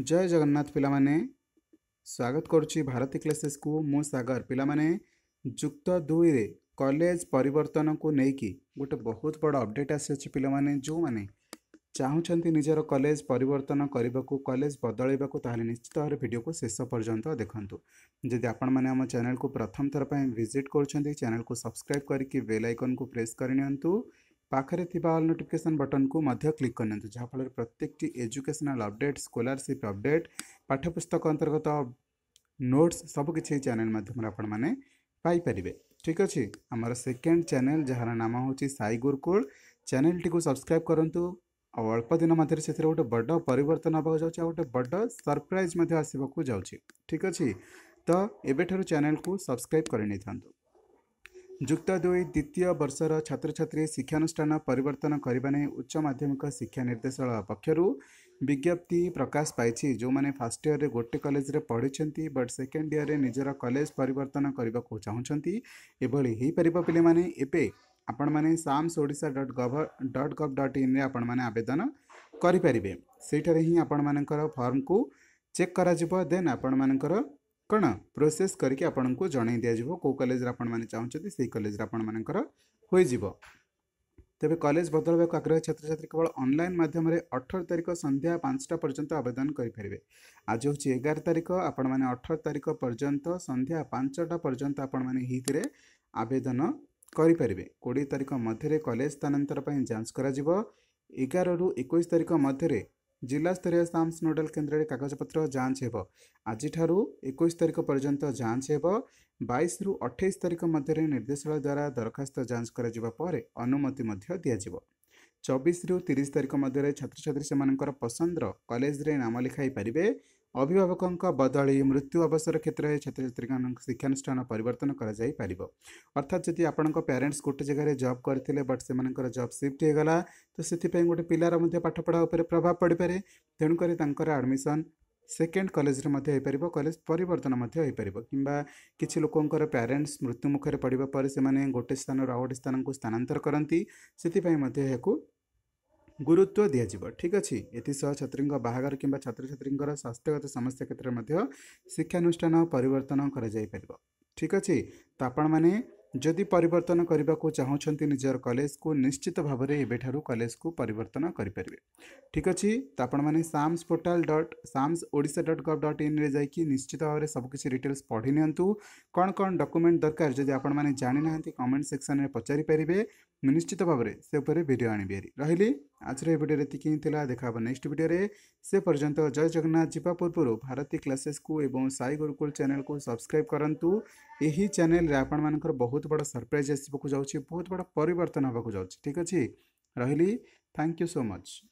जय जगन्नाथ पाने स्वागत करुच्ची भारती क्लासेस को मु सगर पाने जुक्त दुई रे कॉलेज परिवर्तन को लेकिन गोटे बहुत बड़ अपडेट आसी पाने जो मैंने चाहूँ निजर कलेज परिवर्तन करने को कलेज बदल निश्चित भाव भिड को शेष पर्यटन देखु जदि आपण मैंने चेल को प्रथम थरपाई भिजिट कर चैनल को सब्सक्राइब करके बेल आइकन को प्रेस करनी ପାଖରେ ଥିବା ଅଲ୍ ନୋଟିଫିକେସନ୍ ବଟନ୍କୁ ମଧ୍ୟ କ୍ଲିକ୍ କରନ୍ତୁ ଯାହାଫଳରେ ପ୍ରତ୍ୟେକଟି ଏଜୁକେସନାଲ୍ ଅପଡ଼େଟ୍ ସ୍କଲାରସିପ୍ ଅପଡ଼େଟ୍ ପାଠ୍ୟପୁସ୍ତକ ଅନ୍ତର୍ଗତ ନୋଟ୍ସ ସବୁକିଛି ଏହି ଚ୍ୟାନେଲ୍ ମାଧ୍ୟମରେ ଆପଣମାନେ ପାଇପାରିବେ ଠିକ୍ ଅଛି ଆମର ସେକେଣ୍ଡ ଚ୍ୟାନେଲ୍ ଯାହାର ନାମ ହେଉଛି ସାଇ ଗୁରୁକୁଳ ଚ୍ୟାନେଲ୍ଟିକୁ ସବସ୍କ୍ରାଇବ୍ କରନ୍ତୁ ଆଉ ଅଳ୍ପ ଦିନ ମଧ୍ୟରେ ସେଥିରେ ଗୋଟେ ବଡ଼ ପରିବର୍ତ୍ତନ ହେବାକୁ ଯାଉଛି ଆଉ ଗୋଟେ ବଡ଼ ସରପ୍ରାଇଜ୍ ମଧ୍ୟ ଆସିବାକୁ ଯାଉଛି ଠିକ୍ ଅଛି ତ ଏବେଠାରୁ ଚ୍ୟାନେଲ୍କୁ ସବସ୍କ୍ରାଇବ୍ କରି ନେଇଥାନ୍ତୁ जुक्त दुई द्वितीय वर्ष छात्र छात्री शिनुष्ठान परिवर्तन गर्ने उच्च माध्यमिक शिक्षा निर्देशालय पक्षहरू विज्ञप्ति प्रकाश पाँच जो फास्ट इयर गोटे कलेज पढिचन बट इयर इयरे निजर कलेज परिवर्तन गर्छु एभरिपरेको पहिला एउटा सामस ओडा डट गभट गभट इन आपेदन गरिपारे सही आपण म फर्मको चेकको आयो देन आपण म କ'ଣ ପ୍ରୋସେସ୍ କରିକି ଆପଣଙ୍କୁ ଜଣାଇ ଦିଆଯିବ କେଉଁ କଲେଜରେ ଆପଣମାନେ ଚାହୁଁଛନ୍ତି ସେହି କଲେଜରେ ଆପଣମାନଙ୍କର ହୋଇଯିବ ତେବେ କଲେଜ ବଦଳିବାକୁ ଆଗ୍ରହୀ ଛାତ୍ରଛାତ୍ରୀ କେବଳ ଅନଲାଇନ୍ ମାଧ୍ୟମରେ ଅଠର ତାରିଖ ସନ୍ଧ୍ୟା ପାଞ୍ଚଟା ପର୍ଯ୍ୟନ୍ତ ଆବେଦନ କରିପାରିବେ ଆଜି ହେଉଛି ଏଗାର ତାରିଖ ଆପଣମାନେ ଅଠର ତାରିଖ ପର୍ଯ୍ୟନ୍ତ ସନ୍ଧ୍ୟା ପାଞ୍ଚଟା ପର୍ଯ୍ୟନ୍ତ ଆପଣମାନେ ହିତରେ ଆବେଦନ କରିପାରିବେ କୋଡ଼ିଏ ତାରିଖ ମଧ୍ୟରେ କଲେଜ ସ୍ଥାନାନ୍ତର ପାଇଁ ଯାଞ୍ଚ କରାଯିବ ଏଗାରରୁ ଏକୋଇଶ ତାରିଖ ମଧ୍ୟରେ ଜିଲ୍ଲାସ୍ତରୀୟ ଷ୍ଟାମ୍ପସ୍ ନୋଡ଼ାଲ କେନ୍ଦ୍ରରେ କାଗଜପତ୍ର ଯାଞ୍ଚ ହେବ ଆଜିଠାରୁ ଏକୋଇଶ ତାରିଖ ପର୍ଯ୍ୟନ୍ତ ଯାଞ୍ଚ ହେବ ବାଇଶରୁ ଅଠେଇଶ ତାରିଖ ମଧ୍ୟରେ ନିର୍ଦ୍ଦେଶାଳୟ ଦ୍ୱାରା ଦରଖାସ୍ତ ଯାଞ୍ଚ କରାଯିବା ପରେ ଅନୁମତି ମଧ୍ୟ ଦିଆଯିବ ଚବିଶରୁ ତିରିଶ ତାରିଖ ମଧ୍ୟରେ ଛାତ୍ରଛାତ୍ରୀ ସେମାନଙ୍କର ପସନ୍ଦର କଲେଜରେ ନାମ ଲେଖାଇ ପାରିବେ अभिभावक बदली मृत्यु अवसर क्षेत्र में छात्र छात्री शिक्षानुष्ठान पर अर्थात जदि आप पेरेन्ट्स गोटे जगह जब करते बट से जब सिफ्ट होगा तो से गोटे पिलार पाठपढ़ा प्रभाव पड़पे तेणुक आडमिशन सेकेंड कलेज कलेज पर कि किसी लोकों प्यारेन्ट्स मृत्युमुखर पड़ापर से गोटे स्थान आ गोटे स्थान को स्थानातर करती से गुरुत्व दिजा ठीक अच्छे एथस छात्री बाहर कि छात्र छात्री स्वास्थ्यगत समस्या क्षेत्र में शिक्षानुष्ठान पर ठीक अच्छे तो आपण मैंने जदि पर चाहते निजर कलेज को निश्चित भाव में एवं कलेज को पर ठीक अच्छे तो आपण मैंने SAMS portal dot SAMS Odisha dot gov dot in निश्चित भाव में सबकि डिटेल्स पढ़ी नि कौन कौन डकुमेंट दरकार जब आप ना कमेंट सेक्शन में पचारिपारे निश्चित भाव से भिड आने रही आज भिडे देखा नेक्स्ट भिडियो से पर्यटन जय जगन्नाथ जावा पूर्व भारती क्लासेस को एवं साई गुरुकुल चैनल को सब्सक्राइब करूँ यही चेल आपण बहुत बड़ा सरप्राइज आसपा जा बहुत बड़ा पर ठीक अच्छे रही थैंक यू सो मच